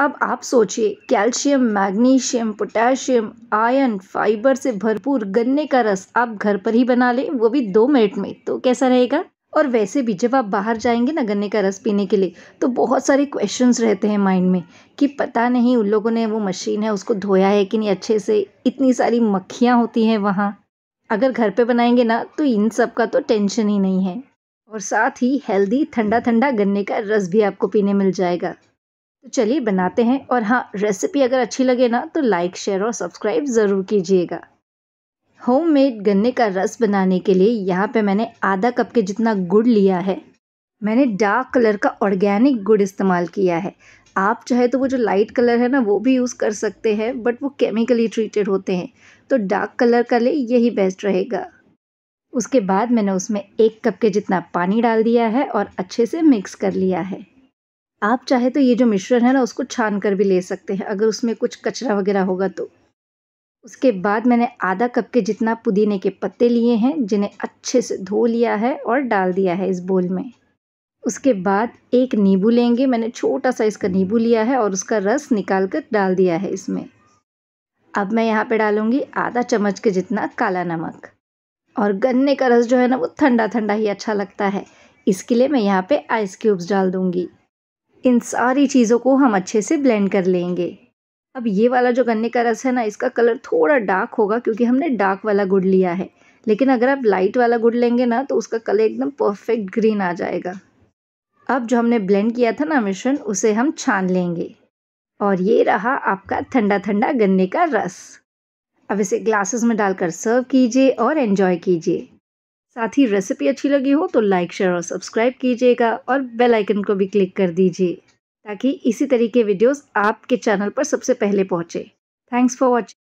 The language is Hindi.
अब आप सोचिए calcium magnesium potassium iron fibre से भरपूर गन्ने का रस आप घर पर ही बना लें वो भी दो मिनट में तो कैसा रहेगा और वैसे भी जब आप बाहर जाएंगे ना गन्ने का रस पीने के लिए तो बहुत सारे क्वेश्चंस रहते हैं माइंड में कि पता नहीं उन लोगों ने वो मशीन है उसको धोया है कि नहीं अच्छे से इतनी सारी मक्खियाँ होती हैं वहाँ अगर घर पे बनाएंगे ना तो इन सब का तो टेंशन ही नहीं है और साथ ही हेल्दी ठंडा ठंडा गन्ने का रस भी आपको पीने मिल जाएगा तो चलिए बनाते हैं और हाँ रेसिपी अगर अच्छी लगे ना तो लाइक शेयर और सब्सक्राइब ज़रूर कीजिएगा होममेड गन्ने का रस बनाने के लिए यहाँ पे मैंने आधा कप के जितना गुड़ लिया है मैंने डार्क कलर का ऑर्गेनिक गुड़ इस्तेमाल किया है आप चाहे तो वो जो लाइट कलर है ना वो भी यूज़ कर सकते हैं बट वो केमिकली ट्रीटेड होते हैं तो डार्क कलर का ले यही बेस्ट रहेगा उसके बाद मैंने उसमें एक कप के जितना पानी डाल दिया है और अच्छे से मिक्स कर लिया है आप चाहे तो ये जो मिश्रण है ना उसको छान कर भी ले सकते हैं अगर उसमें कुछ कचरा वगैरह होगा तो उसके बाद मैंने आधा कप के जितना पुदीने के पत्ते लिए हैं जिन्हें अच्छे से धो लिया है और डाल दिया है इस बोल में उसके बाद एक नींबू लेंगे मैंने छोटा सा इसका नींबू लिया है और उसका रस निकाल कर डाल दिया है इसमें अब मैं यहाँ पे डालूँगी आधा चम्मच के जितना काला नमक और गन्ने का रस जो है ना वो ठंडा ठंडा ही अच्छा लगता है इसके लिए मैं यहाँ पे आइस क्यूब्स डाल दूँगी इन सारी चीज़ों को हम अच्छे से ब्लेंड कर लेंगे अब ये वाला जो गन्ने का रस है ना इसका कलर थोड़ा डार्क होगा क्योंकि हमने डार्क वाला गुड़ लिया है लेकिन अगर आप लाइट वाला गुड़ लेंगे ना तो उसका कलर एकदम परफेक्ट ग्रीन आ जाएगा अब जो हमने ब्लेंड किया था ना मिश्रण उसे हम छान लेंगे और ये रहा आपका ठंडा ठंडा गन्ने का रस अब इसे ग्लासेस में डालकर सर्व कीजिए और एंजॉय कीजिए साथ ही रेसिपी अच्छी लगी हो तो लाइक शेयर और सब्सक्राइब कीजिएगा और बेल आइकन को भी क्लिक कर दीजिए ताकि इसी तरीके वीडियोस आपके चैनल पर सबसे पहले पहुंचे थैंक्स फॉर वॉचिंग